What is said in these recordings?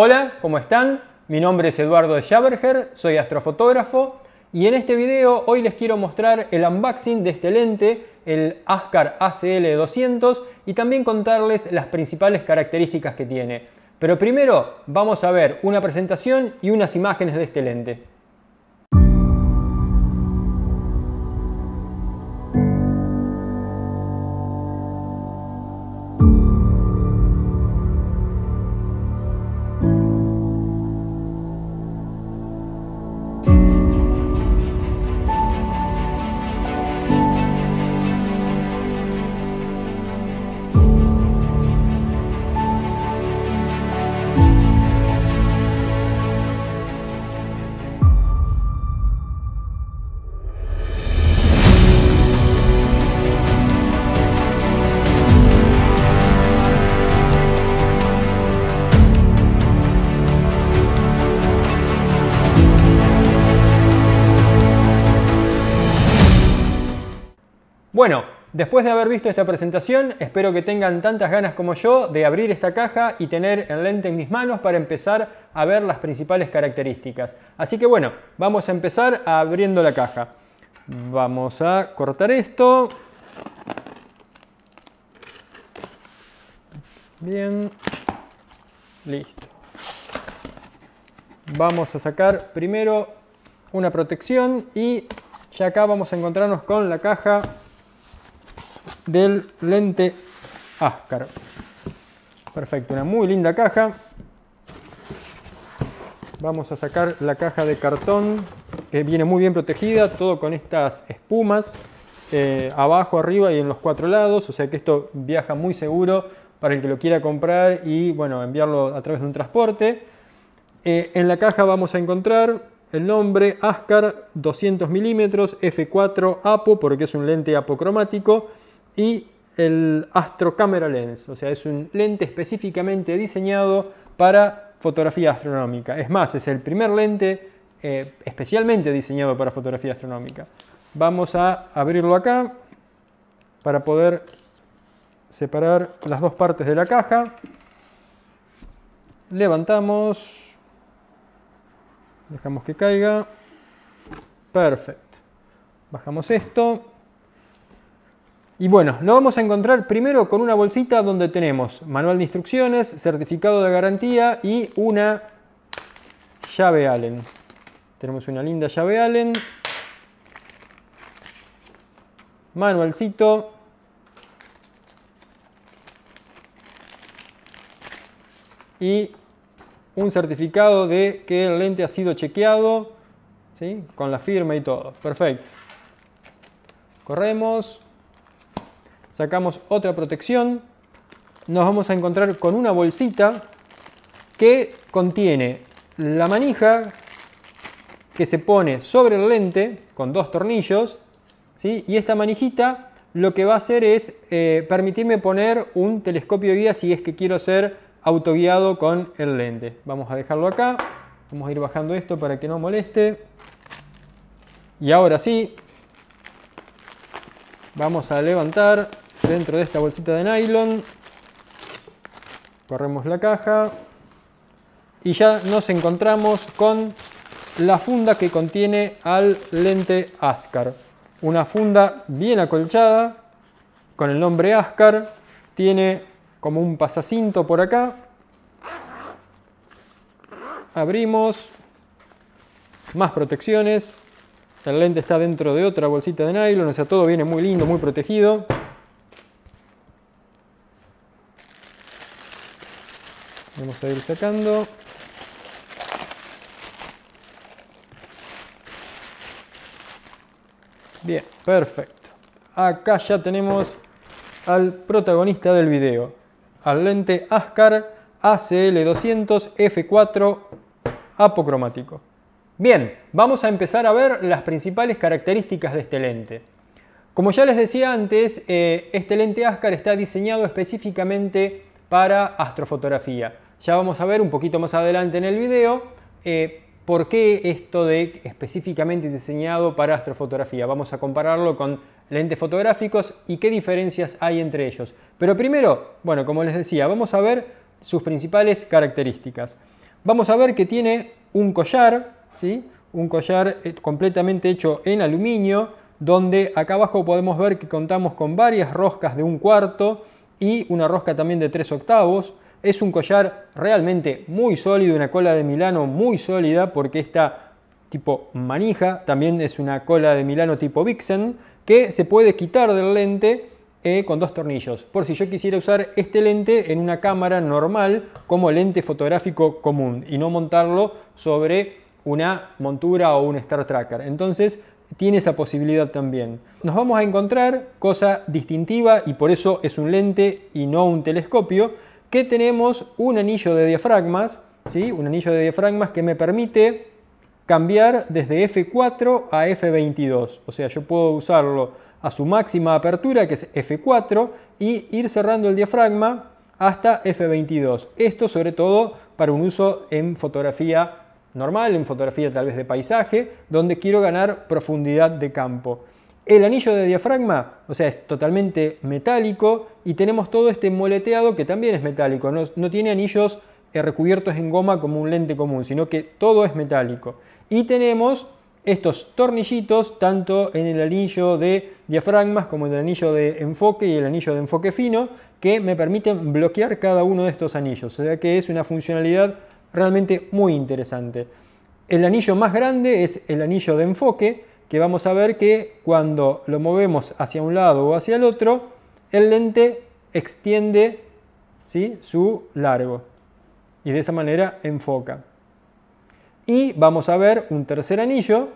Hola, ¿cómo están? Mi nombre es Eduardo Schaberger, soy astrofotógrafo y en este video hoy les quiero mostrar el unboxing de este lente, el Ascar ACL200 y también contarles las principales características que tiene. Pero primero vamos a ver una presentación y unas imágenes de este lente. después de haber visto esta presentación, espero que tengan tantas ganas como yo de abrir esta caja y tener el lente en mis manos para empezar a ver las principales características. Así que bueno, vamos a empezar abriendo la caja. Vamos a cortar esto. Bien. Listo. Vamos a sacar primero una protección y ya acá vamos a encontrarnos con la caja del lente Ascar. Ah, Perfecto, una muy linda caja. Vamos a sacar la caja de cartón que viene muy bien protegida, todo con estas espumas eh, abajo, arriba y en los cuatro lados, o sea que esto viaja muy seguro para el que lo quiera comprar y bueno, enviarlo a través de un transporte. Eh, en la caja vamos a encontrar el nombre Ascar 200 milímetros f4 APO porque es un lente apocromático y el Astro Camera Lens, o sea, es un lente específicamente diseñado para fotografía astronómica. Es más, es el primer lente eh, especialmente diseñado para fotografía astronómica. Vamos a abrirlo acá para poder separar las dos partes de la caja. Levantamos, dejamos que caiga. Perfecto. Bajamos esto. Y bueno, lo vamos a encontrar primero con una bolsita donde tenemos manual de instrucciones, certificado de garantía y una llave Allen. Tenemos una linda llave Allen. Manualcito. Y un certificado de que el lente ha sido chequeado, ¿sí? con la firma y todo. Perfecto. Corremos sacamos otra protección, nos vamos a encontrar con una bolsita que contiene la manija que se pone sobre el lente con dos tornillos ¿sí? y esta manijita lo que va a hacer es eh, permitirme poner un telescopio de guía si es que quiero ser autoguiado con el lente. Vamos a dejarlo acá, vamos a ir bajando esto para que no moleste. Y ahora sí, vamos a levantar dentro de esta bolsita de nylon. Corremos la caja. Y ya nos encontramos con la funda que contiene al lente Ascar. Una funda bien acolchada, con el nombre Ascar. Tiene como un pasacinto por acá. Abrimos. Más protecciones. El lente está dentro de otra bolsita de nylon, o sea, todo viene muy lindo, muy protegido. Vamos a ir sacando. Bien, perfecto. Acá ya tenemos al protagonista del video, al lente Ascar ACL200 F4 apocromático. Bien, vamos a empezar a ver las principales características de este lente. Como ya les decía antes, eh, este lente Ascar está diseñado específicamente para astrofotografía. Ya vamos a ver un poquito más adelante en el video eh, por qué esto de específicamente diseñado para astrofotografía. Vamos a compararlo con lentes fotográficos y qué diferencias hay entre ellos. Pero primero, bueno, como les decía, vamos a ver sus principales características. Vamos a ver que tiene un collar, ¿sí? un collar eh, completamente hecho en aluminio, donde acá abajo podemos ver que contamos con varias roscas de un cuarto y una rosca también de tres octavos. Es un collar realmente muy sólido, una cola de Milano muy sólida porque esta tipo manija también es una cola de Milano tipo Vixen que se puede quitar del lente eh, con dos tornillos. Por si yo quisiera usar este lente en una cámara normal como lente fotográfico común y no montarlo sobre una montura o un Star Tracker. Entonces tiene esa posibilidad también. Nos vamos a encontrar cosa distintiva y por eso es un lente y no un telescopio que tenemos un anillo de diafragmas, ¿sí? un anillo de diafragmas que me permite cambiar desde F4 a F22. O sea, yo puedo usarlo a su máxima apertura, que es F4, y ir cerrando el diafragma hasta F22. Esto sobre todo para un uso en fotografía normal, en fotografía tal vez de paisaje, donde quiero ganar profundidad de campo. El anillo de diafragma, o sea, es totalmente metálico y tenemos todo este moleteado que también es metálico, no, tiene anillos eh, recubiertos en goma como un lente común, sino que todo es metálico. Y tenemos estos tornillitos, tanto en el anillo de diafragmas como en el anillo de enfoque y el anillo de enfoque fino, que me permiten bloquear cada uno de estos anillos. O sea que es una funcionalidad realmente muy interesante. El anillo más grande es el anillo de enfoque, que vamos a ver que cuando lo movemos hacia un lado o hacia el otro, el lente extiende su largo y de esa manera enfoca. Y vamos a ver un tercer anillo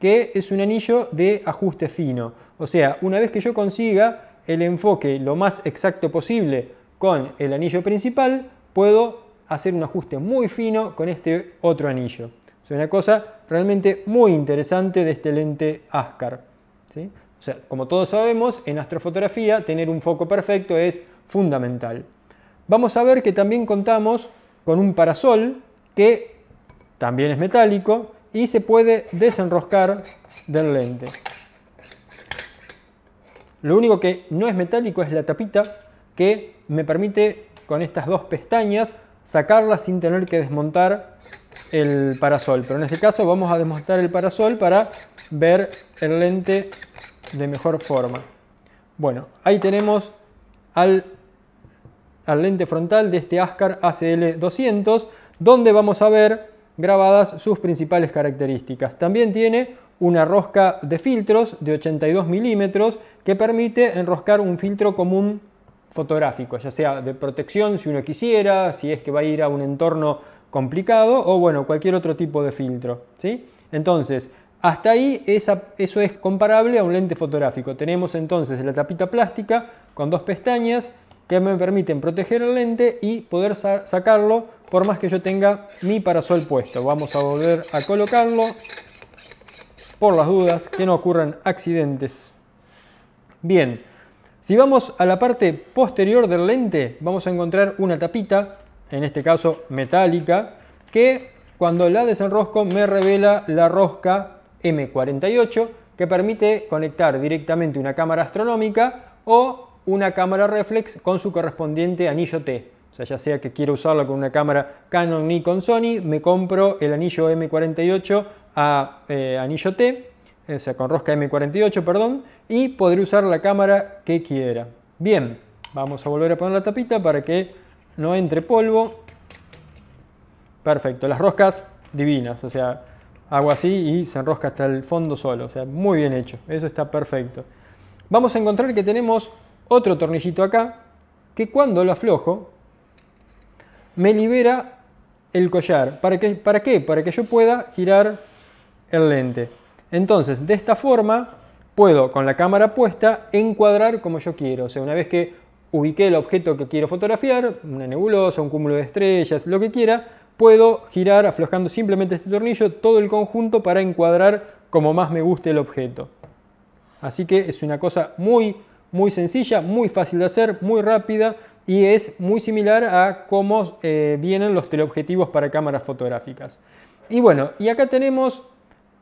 que es un anillo de ajuste fino. O sea, una vez que yo consiga el enfoque lo más exacto posible con el anillo principal, puedo hacer un ajuste muy fino con este otro anillo. Es una cosa realmente muy interesante de este lente ASCAR. como todos sabemos, en astrofotografía tener un foco perfecto es fundamental. Vamos a ver que también contamos con un parasol que también es metálico y se puede desenroscar del lente. Lo único que no es metálico es la tapita que me permite con estas dos pestañas sacarla sin tener que desmontar el parasol, pero en este caso vamos a demostrar el parasol para ver el lente de mejor forma. Bueno, ahí tenemos al, al lente frontal de este Ascar ACL200, donde vamos a ver grabadas sus principales características. También tiene una rosca de filtros de 82 milímetros que permite enroscar un filtro común fotográfico, ya sea de protección si uno quisiera, si es que va a ir a un entorno complicado o bueno, cualquier otro tipo de filtro. ¿sí? Entonces, hasta ahí esa, eso es comparable a un lente fotográfico. Tenemos entonces la tapita plástica con dos pestañas que me permiten proteger el lente y poder sacarlo por más que yo tenga mi parasol puesto. Vamos a volver a colocarlo por las dudas que no ocurran accidentes. Bien, si vamos a la parte posterior del lente, vamos a encontrar una tapita en este caso metálica, que cuando la desenrosco me revela la rosca M48 que permite conectar directamente una cámara astronómica o una cámara reflex con su correspondiente anillo T. O sea, ya sea que quiera usarla con una cámara Canon, con Sony, me compro el anillo M48 a eh, anillo T, o sea, con rosca M48, perdón, y podré usar la cámara que quiera. Bien, vamos a volver a poner la tapita para que no entre polvo. Perfecto, las roscas divinas, o sea, hago así y se enrosca hasta el fondo solo, o sea, muy bien hecho, eso está perfecto. Vamos a encontrar que tenemos otro tornillito acá, que cuando lo aflojo, me libera el collar. ¿Para qué? ¿Para Para que yo pueda girar el lente. Entonces, de esta forma, puedo, con la cámara puesta, encuadrar como yo quiero. O sea, una vez que ubiqué el objeto que quiero fotografiar, una nebulosa, un cúmulo de estrellas, lo que quiera, puedo girar aflojando simplemente este tornillo todo el conjunto para encuadrar como más me guste el objeto. Así que es una cosa muy, muy sencilla, muy fácil de hacer, muy rápida y es muy similar a cómo eh, vienen los teleobjetivos para cámaras fotográficas. Y bueno, y acá tenemos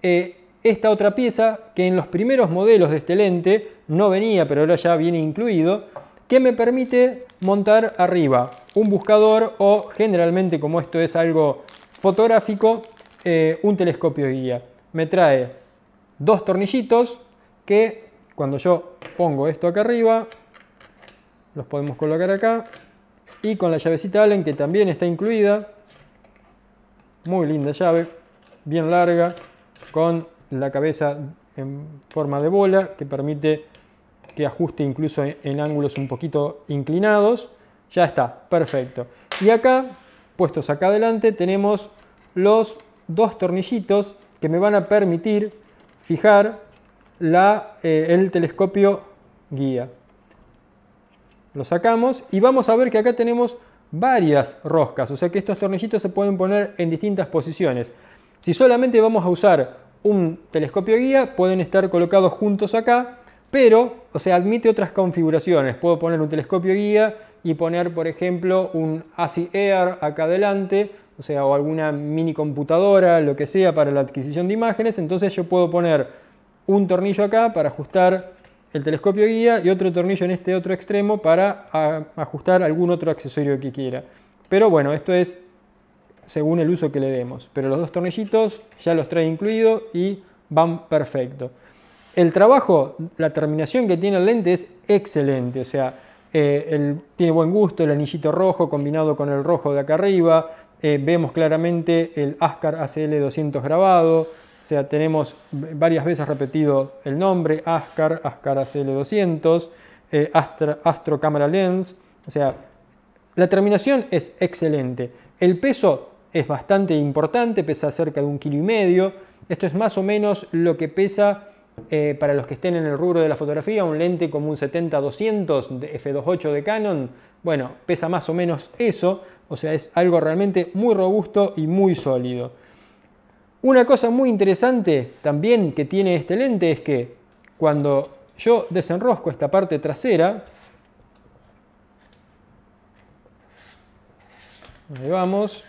eh, esta otra pieza que en los primeros modelos de este lente no venía, pero ahora ya viene incluido que me permite montar arriba un buscador o generalmente como esto es algo fotográfico, eh, un telescopio guía. Me trae dos tornillitos que cuando yo pongo esto acá arriba, los podemos colocar acá y con la llavecita Allen que también está incluida, muy linda llave, bien larga, con la cabeza en forma de bola que permite que ajuste incluso en, ángulos un poquito inclinados. Ya está, perfecto. Y acá, puestos acá adelante, tenemos los dos tornillitos que me van a permitir fijar la, eh, el telescopio guía. Lo sacamos y vamos a ver que acá tenemos varias roscas, o sea que estos tornillitos se pueden poner en distintas posiciones. Si solamente vamos a usar un telescopio guía, pueden estar colocados juntos acá pero, o sea, admite otras configuraciones. Puedo poner un telescopio guía y poner, por ejemplo, un ASI Air acá adelante, o sea, o alguna mini computadora, lo que sea, para la adquisición de imágenes. Entonces yo puedo poner un tornillo acá para ajustar el telescopio guía y otro tornillo en este otro extremo para ajustar algún otro accesorio que quiera. Pero bueno, esto es según el uso que le demos. Pero los dos tornillitos ya los trae incluido y van perfecto el trabajo, la terminación que tiene el lente es excelente, o sea, eh, tiene buen gusto, el anillito rojo combinado con el rojo de acá arriba, eh, vemos claramente el Ascar ACL200 grabado, o sea, tenemos varias veces repetido el nombre, Ascar, Ascar ACL200, eh, Astro Camera Lens, o sea, la terminación es excelente, el peso es bastante importante, pesa cerca de un kilo y medio, esto es más o menos lo que pesa eh, para los que estén en el rubro de la fotografía, un lente como un 70-200 de f2.8 de Canon, bueno, pesa más o menos eso, o sea, es algo realmente muy robusto y muy sólido. Una cosa muy interesante también que tiene este lente es que cuando yo desenrosco esta parte trasera, ahí vamos,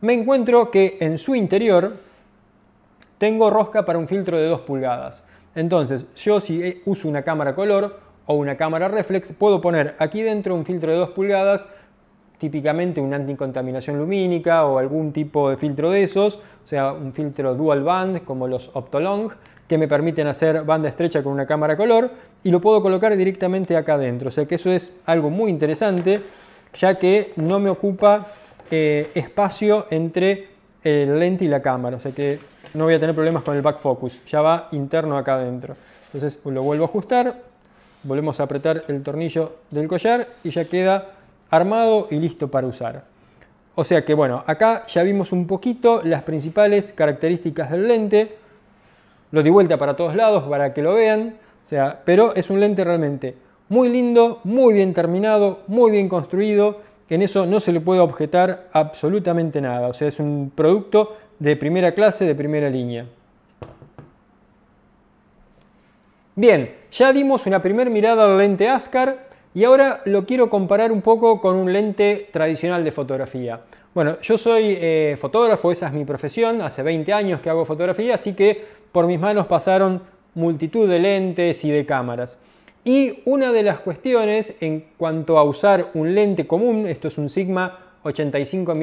me encuentro que en su interior tengo rosca para un filtro de 2 pulgadas. Entonces, yo si uso una cámara color o una cámara reflex, puedo poner aquí dentro un filtro de 2 pulgadas, típicamente una anticontaminación lumínica o algún tipo de filtro de esos, o sea, un filtro dual band como los Optolong, que me permiten hacer banda estrecha con una cámara color, y lo puedo colocar directamente acá adentro. O sea que eso es algo muy interesante, ya que no me ocupa eh, espacio entre el lente y la cámara, o sea que no voy a tener problemas con el back focus, ya va interno acá adentro. Entonces lo vuelvo a ajustar, volvemos a apretar el tornillo del collar y ya queda armado y listo para usar. O sea que bueno, acá ya vimos un poquito las principales características del lente, lo di vuelta para todos lados para que lo vean, o sea, pero es un lente realmente muy lindo, muy bien terminado, muy bien construido, que en eso no se le puede objetar absolutamente nada. O sea, es un producto de primera clase, de primera línea. Bien, ya dimos una primera mirada al lente Ascar y ahora lo quiero comparar un poco con un lente tradicional de fotografía. Bueno, yo soy eh, fotógrafo, esa es mi profesión, hace 20 años que hago fotografía, así que por mis manos pasaron multitud de lentes y de cámaras. Y una de las cuestiones en cuanto a usar un lente común, esto es un Sigma 85 mm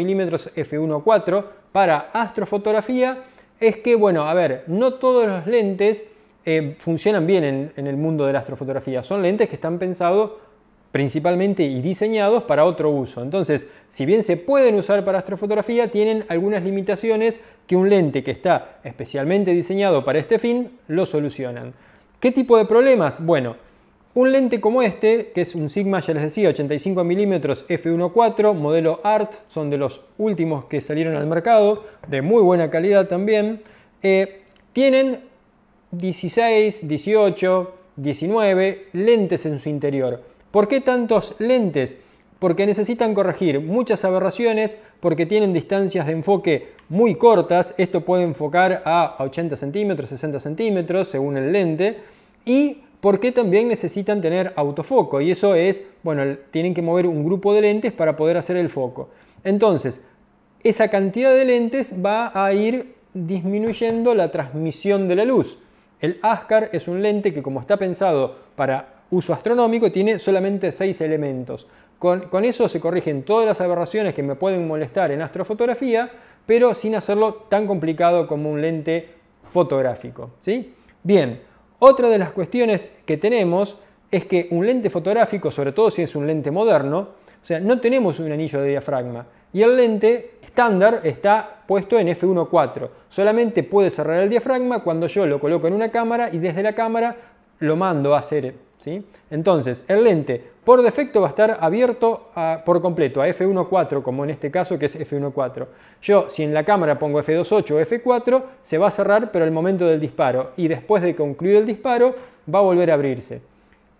f1.4 para astrofotografía, es que, bueno, a ver, no todos los lentes eh, funcionan bien en, en el mundo de la astrofotografía. Son lentes que están pensados principalmente y diseñados para otro uso. Entonces, si bien se pueden usar para astrofotografía, tienen algunas limitaciones que un lente que está especialmente diseñado para este fin lo solucionan. ¿Qué tipo de problemas? Bueno, un lente como este, que es un Sigma, ya les decía, 85 mm f1.4, modelo ART, son de los últimos que salieron al mercado, de muy buena calidad también, eh, tienen 16, 18, 19 lentes en su interior. ¿Por qué tantos lentes? Porque necesitan corregir muchas aberraciones, porque tienen distancias de enfoque muy cortas, esto puede enfocar a 80 centímetros, 60 centímetros, según el lente, y porque también necesitan tener autofoco y eso es, bueno, tienen que mover un grupo de lentes para poder hacer el foco. Entonces, esa cantidad de lentes va a ir disminuyendo la transmisión de la luz. El ASCAR es un lente que como está pensado para uso astronómico tiene solamente seis elementos. Con, eso se corrigen todas las aberraciones que me pueden molestar en astrofotografía, pero sin hacerlo tan complicado como un lente fotográfico. ¿sí? Bien, otra de las cuestiones que tenemos es que un lente fotográfico, sobre todo si es un lente moderno, o sea, no tenemos un anillo de diafragma y el lente estándar está puesto en f1.4. Solamente puede cerrar el diafragma cuando yo lo coloco en una cámara y desde la cámara lo mando a hacer entonces, el lente por defecto va a estar abierto por completo a f1.4, como en este caso que es f1.4. Yo, si en la cámara pongo f2.8 o f4, se va a cerrar, pero al momento del disparo, y después de concluir el disparo, va a volver a abrirse.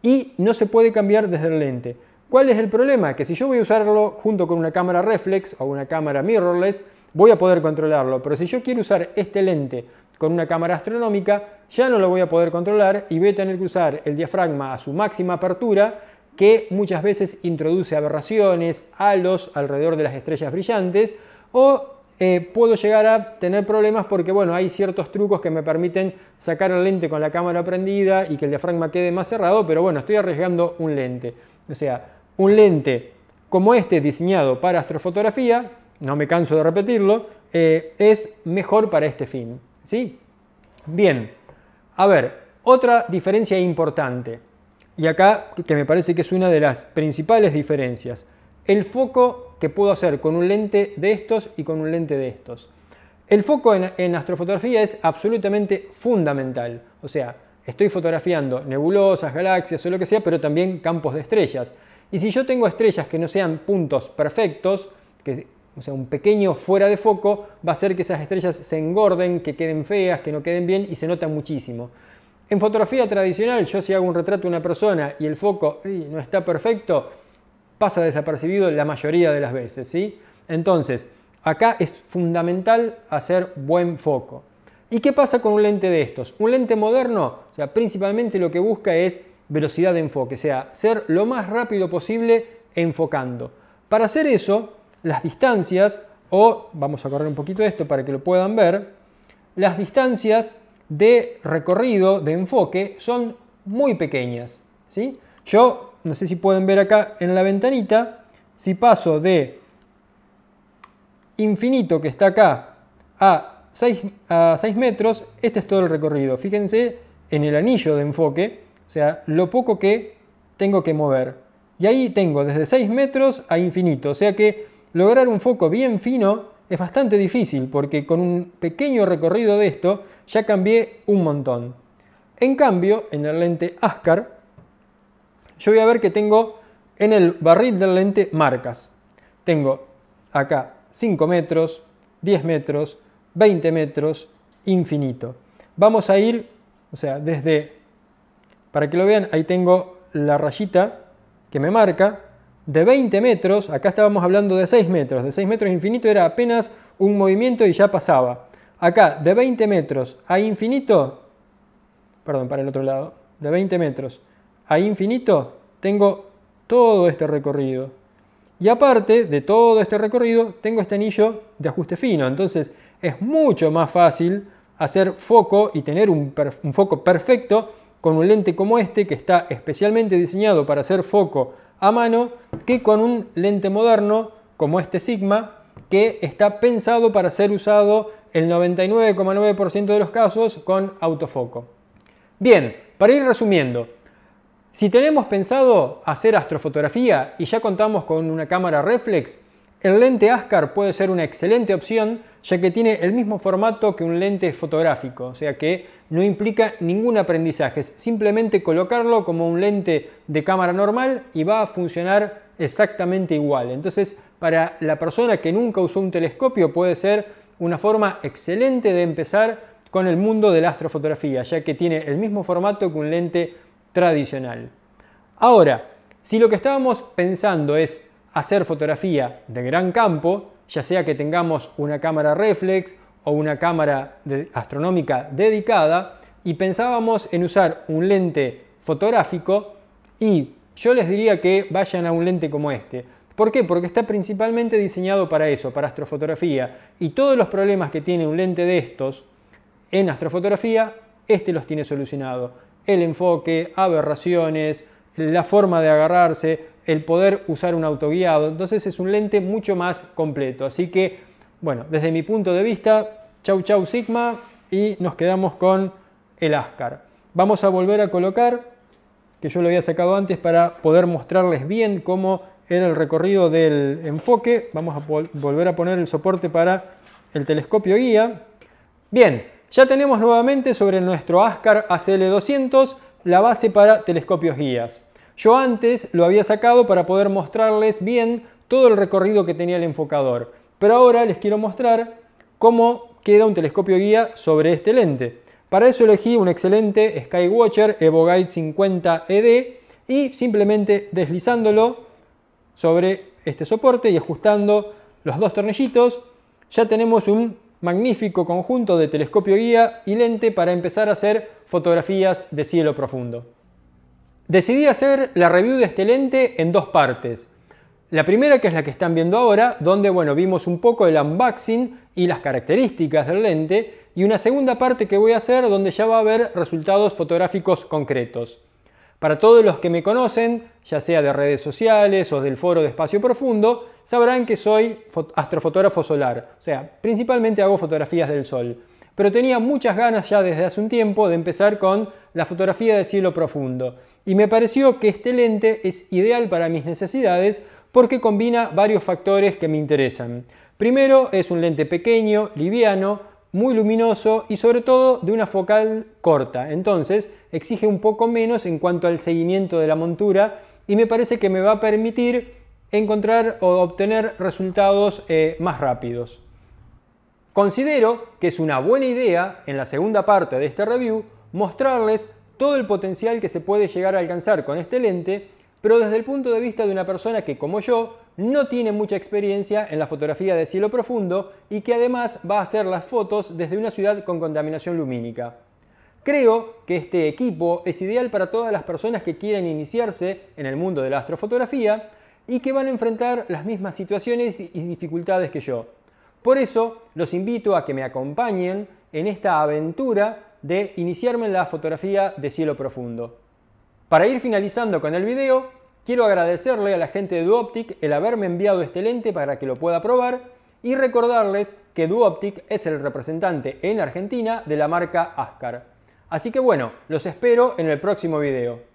Y no se puede cambiar desde el lente. ¿Cuál es el problema? Que si yo voy a usarlo junto con una cámara reflex o una cámara mirrorless, voy a poder controlarlo, pero si yo quiero usar este lente con una cámara astronómica, ya no lo voy a poder controlar y voy a tener que usar el diafragma a su máxima apertura, que muchas veces introduce aberraciones, halos alrededor de las estrellas brillantes, o eh, puedo llegar a tener problemas porque bueno, hay ciertos trucos que me permiten sacar el lente con la cámara prendida y que el diafragma quede más cerrado, pero bueno, estoy arriesgando un lente. O sea, un lente como este diseñado para astrofotografía, no me canso de repetirlo, eh, es mejor para este fin. ¿Sí? Bien. A ver, otra diferencia importante, y acá que me parece que es una de las principales diferencias, el foco que puedo hacer con un lente de estos y con un lente de estos. El foco en, astrofotografía es absolutamente fundamental, o sea, estoy fotografiando nebulosas, galaxias o lo que sea, pero también campos de estrellas. Y si yo tengo estrellas que no sean puntos perfectos, que o sea, un pequeño fuera de foco va a hacer que esas estrellas se engorden, que queden feas, que no queden bien y se nota muchísimo. En fotografía tradicional, yo si hago un retrato de una persona y el foco no está perfecto, pasa desapercibido la mayoría de las veces, ¿sí? Entonces, acá es fundamental hacer buen foco. ¿Y qué pasa con un lente de estos? Un lente moderno, o sea, principalmente lo que busca es velocidad de enfoque, o sea, ser lo más rápido posible enfocando. Para hacer eso, las distancias, o vamos a correr un poquito esto para que lo puedan ver, las distancias de recorrido, de enfoque, son muy pequeñas. ¿sí? Yo, no sé si pueden ver acá en la ventanita, si paso de infinito que está acá a 6, a 6 metros, este es todo el recorrido. Fíjense en el anillo de enfoque, o sea, lo poco que tengo que mover. Y ahí tengo desde 6 metros a infinito, o sea que lograr un foco bien fino es bastante difícil porque con un pequeño recorrido de esto ya cambié un montón. En cambio, en el lente Ascar, yo voy a ver que tengo en el barril del lente marcas. Tengo acá 5 metros, 10 metros, 20 metros, infinito. Vamos a ir, o sea, desde, para que lo vean, ahí tengo la rayita que me marca, de 20 metros, acá estábamos hablando de 6 metros, de 6 metros infinito era apenas un movimiento y ya pasaba. Acá, de 20 metros a infinito, perdón, para el otro lado, de 20 metros a infinito, tengo todo este recorrido. Y aparte de todo este recorrido, tengo este anillo de ajuste fino. Entonces es mucho más fácil hacer foco y tener un, foco perfecto con un lente como este que está especialmente diseñado para hacer foco mano que con un lente moderno como este Sigma que está pensado para ser usado el 99,9% de los casos con autofoco. Bien, para ir resumiendo, si tenemos pensado hacer astrofotografía y ya contamos con una cámara reflex, el lente ASCAR puede ser una excelente opción ya que tiene el mismo formato que un lente fotográfico, o sea que no implica ningún aprendizaje, es simplemente colocarlo como un lente de cámara normal y va a funcionar exactamente igual. Entonces, para la persona que nunca usó un telescopio puede ser una forma excelente de empezar con el mundo de la astrofotografía, ya que tiene el mismo formato que un lente tradicional. Ahora, si lo que estábamos pensando es hacer fotografía de gran campo, ya sea que tengamos una cámara reflex o una cámara astronómica dedicada y pensábamos en usar un lente fotográfico y yo les diría que vayan a un lente como este. ¿Por qué? Porque está principalmente diseñado para eso, para astrofotografía. Y todos los problemas que tiene un lente de estos en astrofotografía, este los tiene solucionado. El enfoque, aberraciones, la forma de agarrarse, el poder usar un autoguiado. Entonces es un lente mucho más completo. Así que bueno, desde mi punto de vista, chau chau sigma y nos quedamos con el ascar. Vamos a volver a colocar, que yo lo había sacado antes para poder mostrarles bien cómo era el recorrido del enfoque. Vamos a volver a poner el soporte para el telescopio guía. Bien, ya tenemos nuevamente sobre nuestro Ascar ACL200 la base para telescopios guías. Yo antes lo había sacado para poder mostrarles bien todo el recorrido que tenía el enfocador. Pero ahora les quiero mostrar cómo queda un telescopio guía sobre este lente. Para eso elegí un excelente Skywatcher Evoguide 50ED e y simplemente deslizándolo sobre este soporte y ajustando los dos tornillitos ya tenemos un magnífico conjunto de telescopio guía y lente para empezar a hacer fotografías de cielo profundo. Decidí hacer la review de este lente en dos partes. La primera que es la que están viendo ahora, donde bueno, vimos un poco el unboxing y las características del lente, y una segunda parte que voy a hacer donde ya va a haber resultados fotográficos concretos. Para todos los que me conocen, ya sea de redes sociales o del foro de espacio profundo, sabrán que soy astrofotógrafo solar, o sea, principalmente hago fotografías del sol, pero tenía muchas ganas ya desde hace un tiempo de empezar con la fotografía de cielo profundo, y me pareció que este lente es ideal para mis necesidades, porque combina varios factores que me interesan. Primero, es un lente pequeño, liviano, muy luminoso y sobre todo de una focal corta. Entonces, exige un poco menos en cuanto al seguimiento de la montura y me parece que me va a permitir encontrar o obtener resultados eh, más rápidos. Considero que es una buena idea, en la segunda parte de este review, mostrarles todo el potencial que se puede llegar a alcanzar con este lente pero desde el punto de vista de una persona que, como yo, no tiene mucha experiencia en la fotografía de cielo profundo y que además va a hacer las fotos desde una ciudad con contaminación lumínica. Creo que este equipo es ideal para todas las personas que quieren iniciarse en el mundo de la astrofotografía y que van a enfrentar las mismas situaciones y dificultades que yo. Por eso los invito a que me acompañen en esta aventura de iniciarme en la fotografía de cielo profundo. Para ir finalizando con el video, Quiero agradecerle a la gente de Duoptic el haberme enviado este lente para que lo pueda probar y recordarles que Duoptic es el representante en Argentina de la marca Ascar. Así que bueno, los espero en el próximo video.